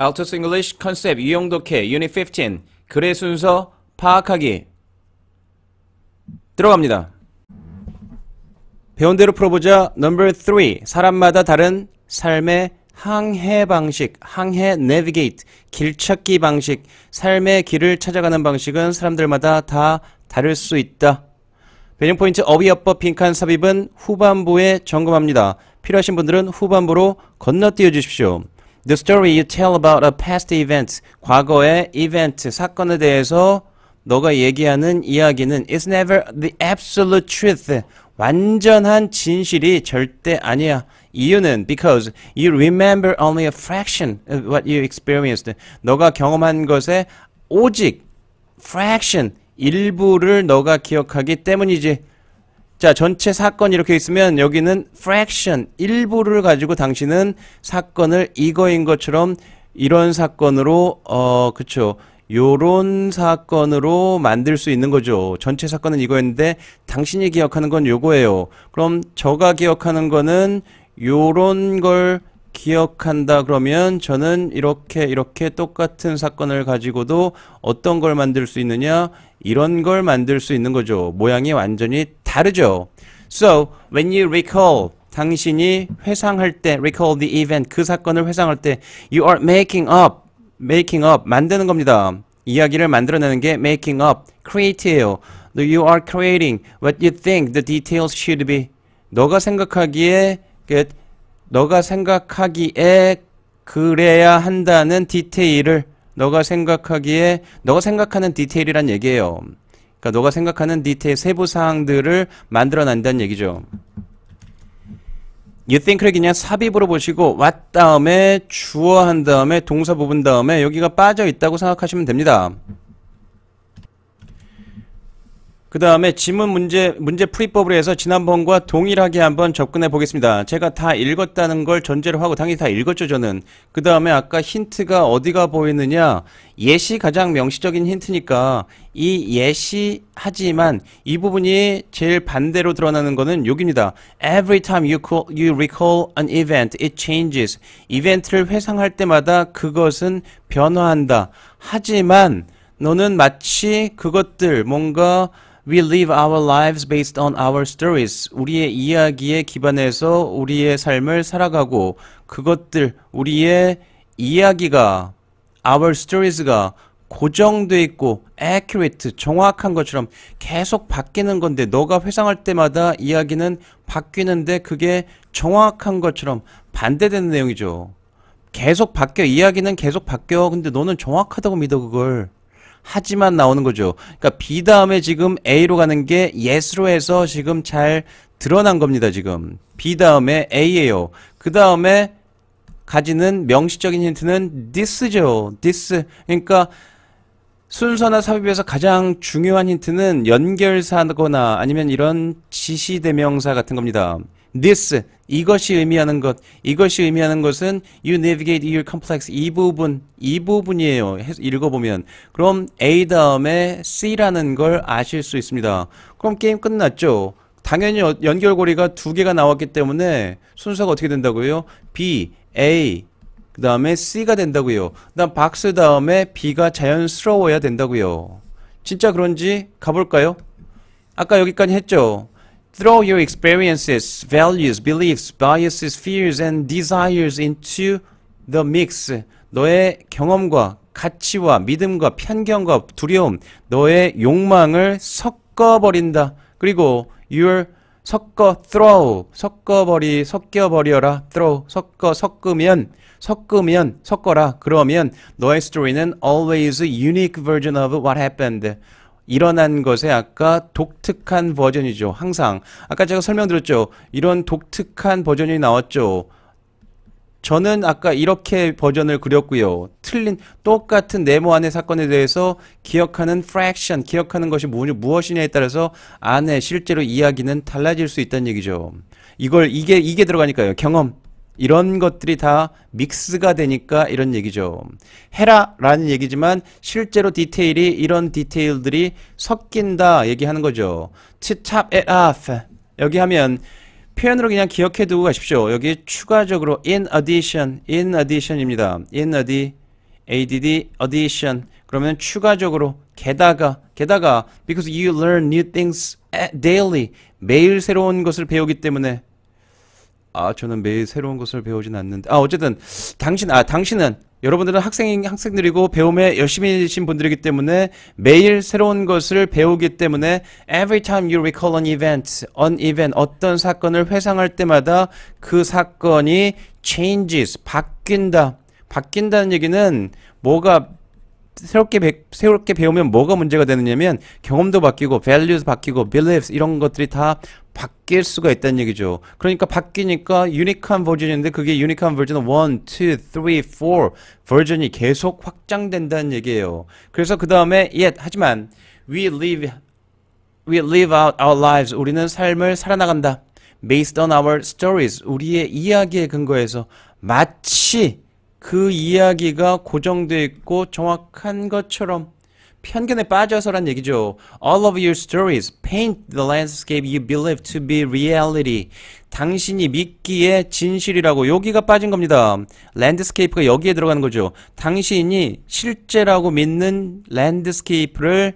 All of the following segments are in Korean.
Altus English 컨셉 이용독해 Unit 15 글의 순서 파악하기 들어갑니다. 배운 대로 풀어보자. Number 3. 사람마다 다른 삶의 항해 방식, 항해 navigate, 길 찾기 방식, 삶의 길을 찾아가는 방식은 사람들마다 다 다를 수 있다. 배경 포인트 어휘어법 빈칸 삽입은 후반부에 점검합니다. 필요하신 분들은 후반부로 건너뛰어 주십시오. The story you tell about a past event, 과거의 event, 사건에 대해서 너가 얘기하는 이야기는 is never the absolute truth. 완전한 진실이 절대 아니야. 이유는 because you remember only a fraction of what you experienced. 너가 경험한 것에 오직 fraction, 일부를 너가 기억하기 때문이지. 자, 전체 사건 이렇게 있으면 여기는 fraction, 일부를 가지고 당신은 사건을 이거인 것처럼 이런 사건으로 어, 그쵸. 요런 사건으로 만들 수 있는 거죠. 전체 사건은 이거였는데 당신이 기억하는 건 요거예요. 그럼 저가 기억하는 거는 요런 걸 기억한다 그러면 저는 이렇게 이렇게 똑같은 사건을 가지고도 어떤 걸 만들 수 있느냐 이런 걸 만들 수 있는 거죠. 모양이 완전히 다르죠. So when you recall 당신이 회상할 때 recall the event 그 사건을 회상할 때 you are making up making up 만드는 겁니다. 이야기를 만들어내는 게 making up create예요. You are creating what you think the details should be. 너가 생각하기에 너가 생각하기에 그래야 한다는 디테일을 너가 생각하기에 너가 생각하는 디테일이란 얘기예요. 그러니까 너가 생각하는 니트의 네 세부 사항들을 만들어낸다는 얘기죠. you think를 그냥 삽입으로 보시고 what 다음에 주어 한 다음에 동사 부분 다음에 여기가 빠져 있다고 생각하시면 됩니다. 그 다음에 지문 문제, 문제 풀이법으로 해서 지난번과 동일하게 한번 접근해 보겠습니다. 제가 다 읽었다는 걸 전제로 하고 당연히 다 읽었죠, 저는. 그 다음에 아까 힌트가 어디가 보이느냐. 예시 가장 명시적인 힌트니까 이 예시하지만 이 부분이 제일 반대로 드러나는 거는 여기입니다. Every time you, call, you recall an event, it changes. 이벤트를 회상할 때마다 그것은 변화한다. 하지만 너는 마치 그것들 뭔가 We live our lives based on our stories. 우리의 이야기에 기반해서 우리의 삶을 살아가고 그것들 우리의 이야기가 our stories가 고정돼 있고 accurate 정확한 것처럼 계속 바뀌는 건데 너가 회상할 때마다 이야기는 바뀌는데 그게 정확한 것처럼 반대되는 내용이죠. 계속 바뀌어 이야기는 계속 바뀌어 근데 너는 정확하다고 믿어 그걸 하지만 나오는 거죠. 그러니까 B 다음에 지금 A로 가는 게 yes로 해서 지금 잘 드러난 겁니다. 지금 B 다음에 A예요. 그 다음에 가지는 명시적인 힌트는 this죠. this. 그러니까 순서나 삽입에서 가장 중요한 힌트는 연결사거나 아니면 이런 지시대명사 같은 겁니다. this, 이것이 의미하는 것, 이것이 의미하는 것은 you navigate your complex 이 부분, 이 부분이에요. 읽어보면 그럼 A 다음에 C라는 걸 아실 수 있습니다. 그럼 게임 끝났죠. 당연히 연결고리가 두 개가 나왔기 때문에 순서가 어떻게 된다고요? B, A, 그 다음에 C가 된다고요. 그다음 박스 다음에 B가 자연스러워야 된다고요. 진짜 그런지 가볼까요? 아까 여기까지 했죠? Throw your experiences, values, beliefs, biases, fears, and desires into the mix. 너의 경험과 가치와 믿음과 편견과 두려움, 너의 욕망을 섞어버린다. 그리고 your 섞어 throw 섞어버리 섞여버려라 throw 섞어 섞으면 섞으면 섞어라 그러면 너의 스토리는 always a unique version of what happened 일어난 것에 아까 독특한 버전이죠. 항상 아까 제가 설명드렸죠. 이런 독특한 버전이 나왔죠. 저는 아까 이렇게 버전을 그렸고요. 틀린 똑같은 네모 안의 사건에 대해서 기억하는 fraction, 기억하는 것이 무엇이냐에 따라서 안에 실제로 이야기는 달라질 수 있다는 얘기죠. 이걸 이게 이게 들어가니까요. 경험, 이런 것들이 다 믹스가 되니까 이런 얘기죠. 해라라는 얘기지만 실제로 디테일이 이런 디테일들이 섞인다 얘기하는 거죠. 치찹 에 t 페 여기 하면 표현으로 그냥 기억해 두고 가십시오. 여기 추가적으로 in addition, in addition입니다. in add, add, addition 그러면 추가적으로 게다가 게다가 because you learn new things daily 매일 새로운 것을 배우기 때문에 아 저는 매일 새로운 것을 배우진 않는데 아 어쨌든 당신 아 당신은 여러분들은 학생 학생들이고 배움에 열심히신 분들이기 때문에 매일 새로운 것을 배우기 때문에 every time you recall an event, an event 어떤 사건을 회상할 때마다 그 사건이 changes 바뀐다. 바뀐다는 얘기는 뭐가 새롭게 배, 새롭게 배우면 뭐가 문제가 되느냐면 경험도 바뀌고 values 바뀌고 beliefs 이런 것들이 다 바뀔 수가 있다는 얘기죠. 그러니까 바뀌니까 유니크한 버전인데 그게 유니크한 버전은 1, 2, 3, 4 버전이 계속 확장된다는 얘기예요. 그래서 그 다음에 yet 하지만 we live we live out our lives 우리는 삶을 살아나간다. based on our stories 우리의 이야기에 근거해서 마치 그 이야기가 고정되어 있고 정확한 것처럼 편견에 빠져서란 얘기죠. All of your stories paint the landscape you believe to be reality. 당신이 믿기에 진실이라고 여기가 빠진 겁니다. 랜드스케이프가 여기에 들어가는 거죠. 당신이 실제라고 믿는 랜드스케이프를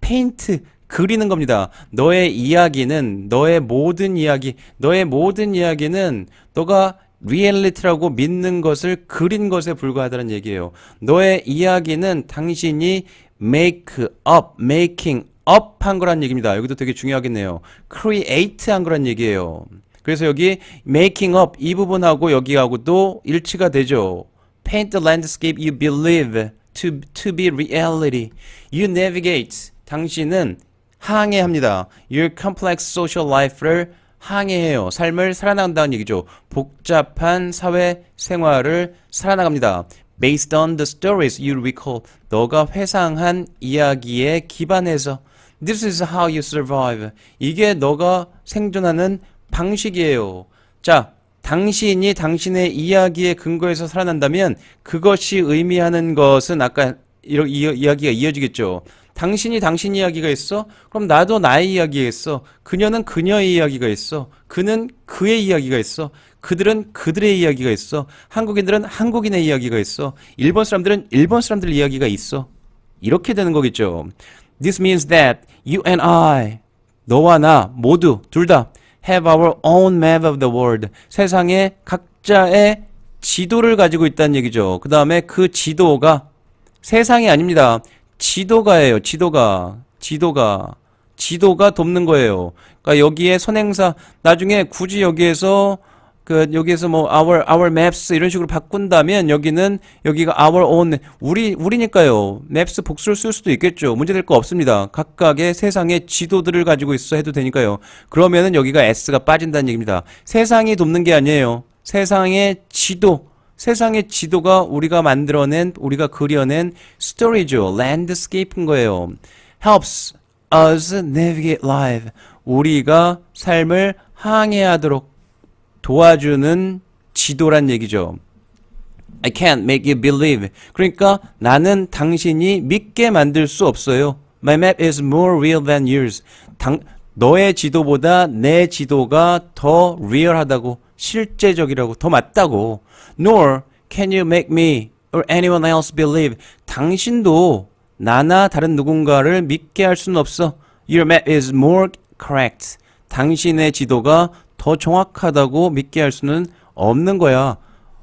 페인트 그리는 겁니다. 너의 이야기는 너의 모든 이야기, 너의 모든 이야기는 너가 리얼리티라고 믿는 것을 그린 것에 불과하다는 얘기예요. 너의 이야기는 당신이 make up, making up 한 거란 얘기입니다. 여기도 되게 중요하겠네요. create 한 거란 얘기예요. 그래서 여기 making up 이 부분하고 여기하고도 일치가 되죠. paint the landscape you believe to, to be reality. you navigate. 당신은 항해합니다. your complex social life를 항해해요. 삶을 살아나간다는 얘기죠. 복잡한 사회 생활을 살아나갑니다. based on the stories you recall. 너가 회상한 이야기에 기반해서 this is how you survive. 이게 너가 생존하는 방식이에요. 자, 당신이 당신의 이야기에 근거해서 살아난다면 그것이 의미하는 것은 아까 이런 이야기가 이어지겠죠. 당신이 당신 이야기가 있어? 그럼 나도 나의 이야기가 있어. 그녀는 그녀의 이야기가 있어. 그는 그의 이야기가 있어. 그들은 그들의 이야기가 있어. 한국인들은 한국인의 이야기가 있어. 일본 사람들은 일본 사람들 이야기가 있어. 이렇게 되는 거겠죠. This means that you and I, 너와 나 모두 둘 다 have our own map of the world. 세상에 각자의 지도를 가지고 있다는 얘기죠. 그 다음에 그 지도가 세상이 아닙니다. 지도가예요. 지도가. 지도가. 지도가 돕는 거예요. 그러니까 여기에 선행사 나중에 굳이 여기에서 그 여기에서 뭐 our our maps 이런 식으로 바꾼다면 여기는 여기가 our own 우리 우리니까요. maps 복수를 쓸 수도 있겠죠. 문제될 거 없습니다. 각각의 세상의 지도들을 가지고 있어 해도 되니까요. 그러면은 여기가 s가 빠진다는 얘기입니다. 세상이 돕는 게 아니에요. 세상의 지도 세상의 지도가 우리가 만들어낸, 우리가 그려낸 스토리죠. 랜드스케이프인 거예요. helps us navigate life. 우리가 삶을 항해하도록 도와주는 지도란 얘기죠. I can't make you believe. 그러니까 나는 당신이 믿게 만들 수 없어요. My map is more real than yours. 당, 너의 지도보다 내 지도가 더 리얼하다고. 실제적이라고 더 맞다고 nor can you make me or anyone else believe 당신도 나나 다른 누군가를 믿게 할 수는 없어 your map is more correct 당신의 지도가 더 정확하다고 믿게 할 수는 없는 거야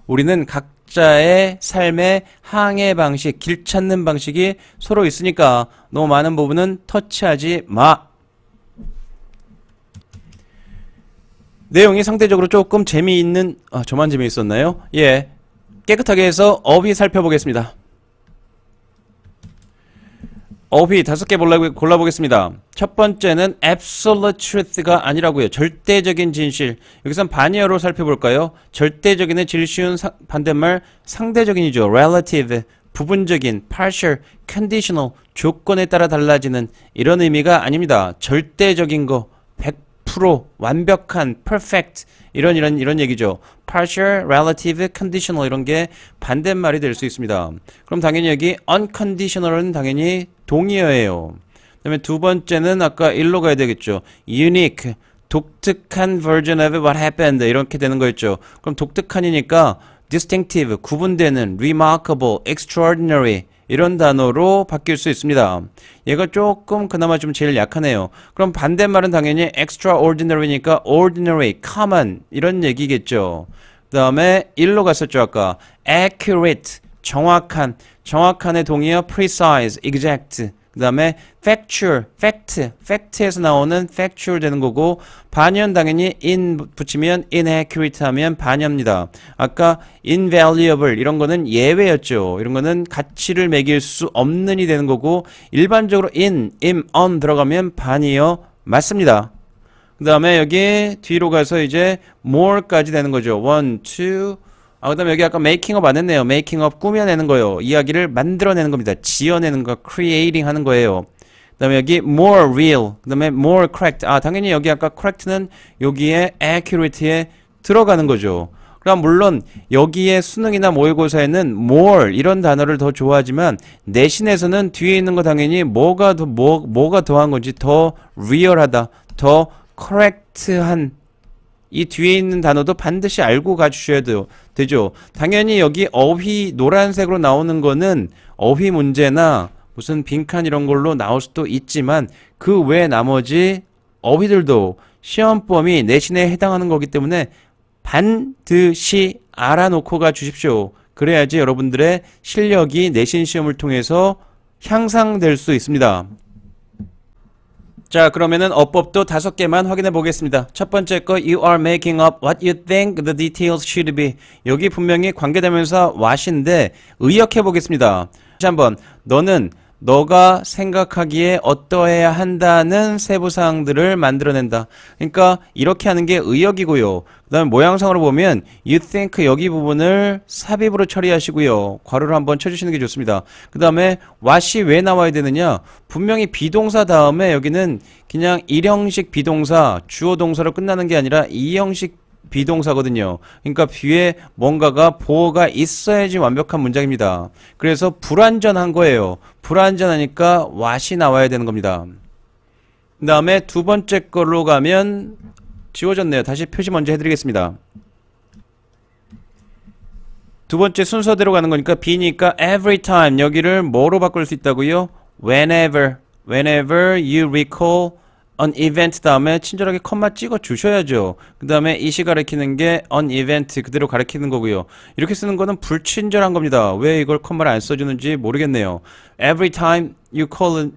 우리는 각자의 삶의 항해 방식, 길 찾는 방식이 서로 있으니까 너무 많은 부분은 터치하지 마 내용이 상대적으로 조금 재미있는 아 저만 재미있었나요? 예 깨끗하게 해서 어휘 살펴보겠습니다 어휘 다섯 개 골라보겠습니다 첫 번째는 absolute truth가 아니라고요 절대적인 진실 여기선 반의어로 살펴볼까요 절대적인의 질 쉬운 사, 반대말 상대적인이죠 relative 부분적인 partial, conditional 조건에 따라 달라지는 이런 의미가 아닙니다 절대적인 거1 프로 완벽한 perfect 이런 이런 이런 얘기죠. partial, relative, conditional 이런 게 반대말이 될 수 있습니다. 그럼 당연히 여기 unconditional은 당연히 동의어예요. 그다음에 두 번째는 아까 일로 가야 되겠죠. unique 독특한 version of what happened 이렇게 되는 거였죠. 그럼 독특한이니까 distinctive 구분되는 remarkable, extraordinary 이런 단어로 바뀔 수 있습니다. 얘가 조금 그나마 좀 제일 약하네요. 그럼 반대말은 당연히 extraordinary니까 ordinary, common 이런 얘기겠죠. 그 다음에 일로 갔었죠 아까 accurate 정확한 정확한의 동의어 precise, exact 그 다음에 factual, fact, fact에서 나오는 factual 되는 거고 반연 당연히 in 붙이면 inaccurate 하면 반여입니다. 아까 invaluable 이런 거는 예외였죠. 이런 거는 가치를 매길 수 없는이 되는 거고 일반적으로 in, im, on 들어가면 반이요. 맞습니다. 그 다음에 여기 뒤로 가서 이제 more까지 되는 거죠. one, two, 아, 그 다음에 여기 아까 메이킹업 안 했네요. 메이킹업 꾸며내는 거요. 이야기를 만들어내는 겁니다. 지어내는 거, creating 하는 거예요. 그 다음에 여기 more real, 그 다음에 more correct. 아, 당연히 여기 아까 correct는 여기에 accurate에 들어가는 거죠. 그럼 물론 여기에 수능이나 모의고사에는 more 이런 단어를 더 좋아하지만 내신에서는 뒤에 있는 거 당연히 뭐가 더, 뭐, 뭐가 더한 건지 더 리얼하다, 더 correct한 이 뒤에 있는 단어도 반드시 알고 가주셔야 돼요. 되죠. 당연히 여기 어휘 노란색으로 나오는 거는 어휘 문제나 무슨 빈칸 이런 걸로 나올 수도 있지만 그 외 나머지 어휘들도 시험 범위 내신에 해당하는 거기 때문에 반드시 알아놓고 가 주십시오. 그래야지 여러분들의 실력이 내신 시험을 통해서 향상될 수 있습니다. 자 그러면은 어법도 다섯 개만 확인해 보겠습니다. 첫 번째 거 you are making up what you think the details should be 여기 분명히 관계되면서 what인데 의역해 보겠습니다. 다시 한번 너는 너가 생각하기에 어떠해야 한다는 세부사항들을 만들어낸다. 그러니까 이렇게 하는 게 의역이고요. 그 다음에 모양상으로 보면 you think 여기 부분을 삽입으로 처리하시고요. 괄호를 한번 쳐주시는 게 좋습니다. 그 다음에 what이 왜 나와야 되느냐. 분명히 비동사 다음에 여기는 그냥 일형식 비동사, 주어 동사로 끝나는 게 아니라 이형식 비동사거든요. 그러니까 뒤에 뭔가가 보어가 있어야지 완벽한 문장입니다. 그래서 불완전한 거예요. 불완전하니까 what이 나와야 되는 겁니다. 그 다음에 두 번째 걸로 가면 지워졌네요. 다시 표시 먼저 해드리겠습니다. 두 번째 순서대로 가는 거니까 비니까 every time 여기를 뭐로 바꿀 수 있다고요? whenever whenever you recall on event 다음에 친절하게 컴마 찍어 주셔야죠. 그 다음에 이 시 가리키는 게 on event 그대로 가리키는 거고요. 이렇게 쓰는 거는 불친절한 겁니다. 왜 이걸 컴마를 안 써주는지 모르겠네요. Every time you call an,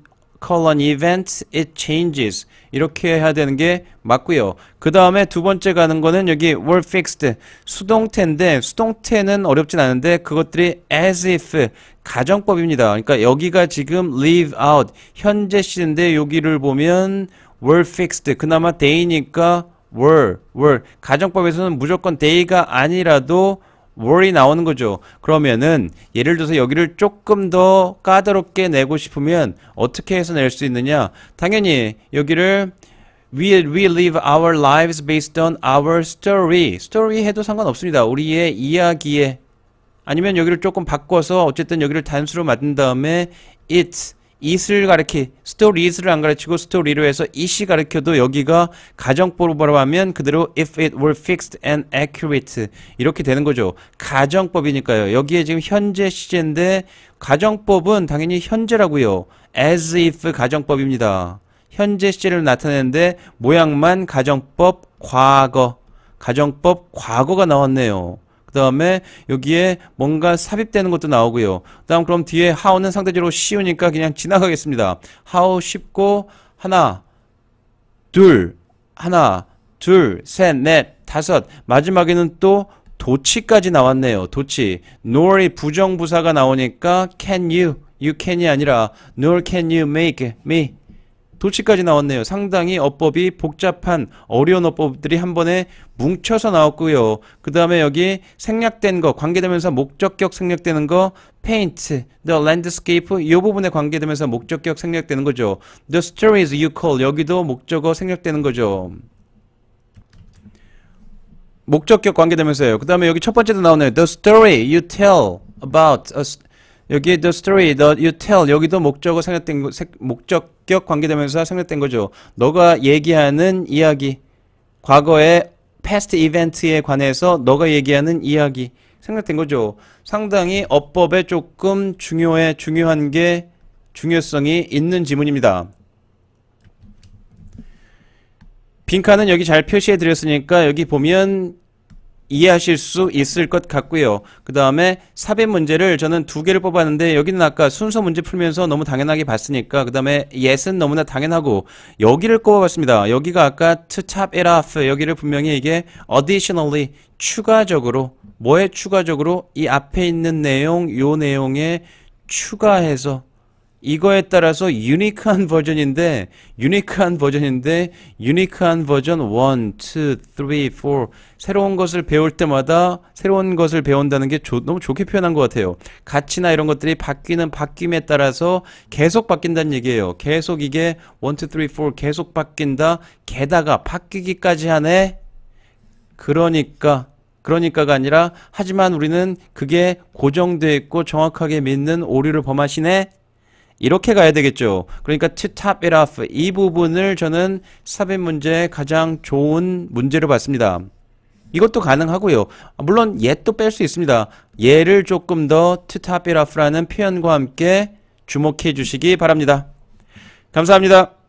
call an event, it changes. 이렇게 해야 되는 게 맞고요. 그 다음에 두 번째 가는 거는 여기 were fixed 수동태인데 수동태는 어렵진 않은데 그것들이 as if 가정법입니다. 그러니까 여기가 지금 leave out 현재 시인데 여기를 보면 were fixed. 그나마 day니까 were, were. 가정법에서는 무조건 day가 아니라도 were이 나오는 거죠. 그러면은 예를 들어서 여기를 조금 더 까다롭게 내고 싶으면 어떻게 해서 낼 수 있느냐? 당연히 여기를 We, we live our lives based on our story. story 해도 상관없습니다. 우리의 이야기에. 아니면 여기를 조금 바꿔서 어쨌든 여기를 단수로 만든 다음에 it, 이슬 가르키 스토리 이슬을 안 가르치고 스토리로 해서 이시 가르켜도 여기가 가정법으로 하면 그대로 if it were fixed and accurate 이렇게 되는 거죠. 가정법이니까요. 여기에 지금 현재 시제인데 가정법은 당연히 현재라고요. as if 가정법입니다. 현재 시제를 나타내는데 모양만 가정법 과거 가정법 과거가 나왔네요. 그 다음에 여기에 뭔가 삽입되는 것도 나오고요. 그 다음 그럼 뒤에 how는 상대적으로 쉬우니까 그냥 지나가겠습니다. how 쉽고 하나, 둘, 하나, 둘, 셋, 넷, 다섯 마지막에는 또 도치까지 나왔네요. 도치. nor이 부정부사가 나오니까 can you, you can이 아니라 nor can you make me 도치까지 나왔네요. 상당히 어법이 복잡한 어려운 어법들이 한 번에 뭉쳐서 나왔고요. 그 다음에 여기 생략된 거, 관계되면서 목적격 생략되는 거, paint, the landscape 이 부분에 관계되면서 목적격 생략되는 거죠. the stories you call 여기도 목적어 생략되는 거죠. 목적격 관계되면서요. 그 다음에 여기 첫 번째도 나오네요. The story you tell about a 여기에 the story, the you tell 여기도 목적어 생략된 목적격 관계되면서 생략된 거죠. 너가 얘기하는 이야기, 과거의 past event에 관해서 너가 얘기하는 이야기 생략된 거죠. 상당히 어법에 조금 중요해 중요한 게 중요성이 있는 지문입니다. 빈칸은 여기 잘 표시해 드렸으니까 여기 보면 이해하실 수 있을 것 같고요. 그 다음에 삽입 문제를 저는 두 개를 뽑았는데 여기는 아까 순서 문제 풀면서 너무 당연하게 봤으니까 그 다음에 yes은 너무나 당연하고 여기를 꼽아봤습니다. 여기가 아까 to top it off 여기를 분명히 이게 additionally 추가적으로 뭐에 추가적으로 이 앞에 있는 내용 요 내용에 추가해서 이거에 따라서 유니크한 버전인데 유니크한 버전인데 유니크한 버전 1, 2, 3, 4 새로운 것을 배울 때마다 새로운 것을 배운다는 게 조, 너무 좋게 표현한 것 같아요. 가치나 이런 것들이 바뀌는 바뀜에 따라서 계속 바뀐다는 얘기예요. 계속 이게 1, 2, 3, 4 계속 바뀐다. 게다가 바뀌기까지 하네. 그러니까 그러니까가 아니라 하지만 우리는 그게 고정되어 있고 정확하게 믿는 오류를 범하시네. 이렇게 가야 되겠죠. 그러니까 to top it off 이 부분을 저는 삽입 문제의 가장 좋은 문제로 봤습니다. 이것도 가능하고요. 물론 얘도 뺄 수 있습니다. 얘를 조금 더 to top it off라는 표현과 함께 주목해 주시기 바랍니다. 감사합니다.